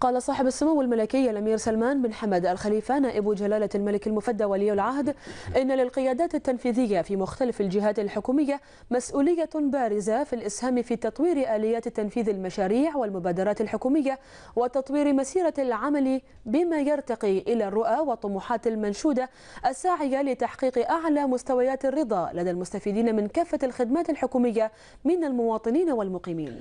قال صاحب السمو الملكي الأمير سلمان بن حمد الخليفة نائب جلالة الملك المفدى ولي العهد إن للقيادات التنفيذية في مختلف الجهات الحكومية مسؤولية بارزة في الإسهام في تطوير آليات تنفيذ المشاريع والمبادرات الحكومية وتطوير مسيرة العمل بما يرتقي إلى الرؤى والطموحات المنشودة الساعية لتحقيق أعلى مستويات الرضا لدى المستفيدين من كافة الخدمات الحكومية من المواطنين والمقيمين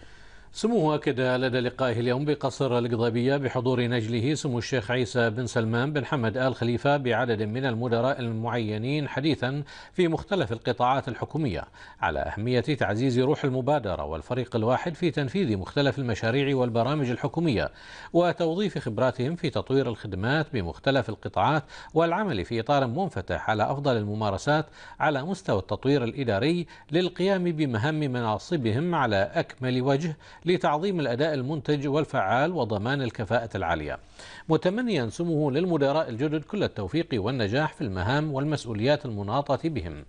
سموه أكد لدى لقائه اليوم بقصر القضابية بحضور نجله سمو الشيخ عيسى بن سلمان بن حمد آل خليفة بعدد من المدراء المعينين حديثا في مختلف القطاعات الحكومية على أهمية تعزيز روح المبادرة والفريق الواحد في تنفيذ مختلف المشاريع والبرامج الحكومية وتوظيف خبراتهم في تطوير الخدمات بمختلف القطاعات والعمل في إطار منفتح على أفضل الممارسات على مستوى التطوير الإداري للقيام بمهام مناصبهم على أكمل وجه لتعظيم الأداء المنتج والفعال وضمان الكفاءة العالية متمنيا سموه للمدراء الجدد كل التوفيق والنجاح في المهام والمسؤوليات المناطة بهم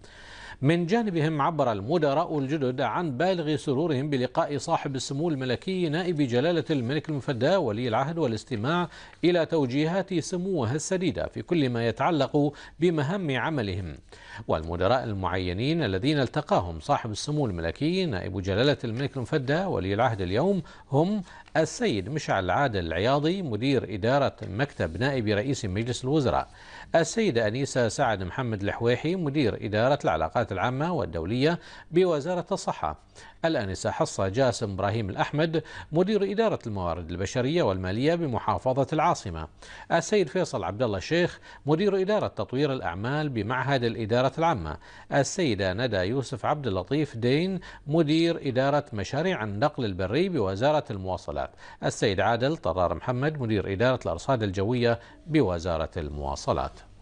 من جانبهم عبر المدراء الجدد عن بالغ سرورهم بلقاء صاحب السمو الملكي نائب جلالة الملك المفدى ولي العهد والاستماع إلى توجيهات سموه السديدة في كل ما يتعلق بمهام عملهم والمدراء المعينين الذين التقاهم صاحب السمو الملكي نائب جلالة الملك المفدى ولي العهد اليوم هم السيد مشعل عادل العياضي مدير إدارة مكتب نائب رئيس مجلس الوزراء السيدة أنيسة سعد محمد الحويحي مدير إدارة العلاقات العامة والدولية بوزارة الصحة الأنسة حصة جاسم إبراهيم الأحمد مدير إدارة الموارد البشرية والمالية بمحافظة العاصمة السيد فيصل عبد الله الشيخ مدير إدارة تطوير الأعمال بمعهد الإدارة العامة السيدة ندى يوسف عبد اللطيف دين مدير إدارة مشاريع النقل البري البري بوزارة المواصلات السيد عادل طرار محمد مدير إدارة الأرصاد الجوية بوزارة المواصلات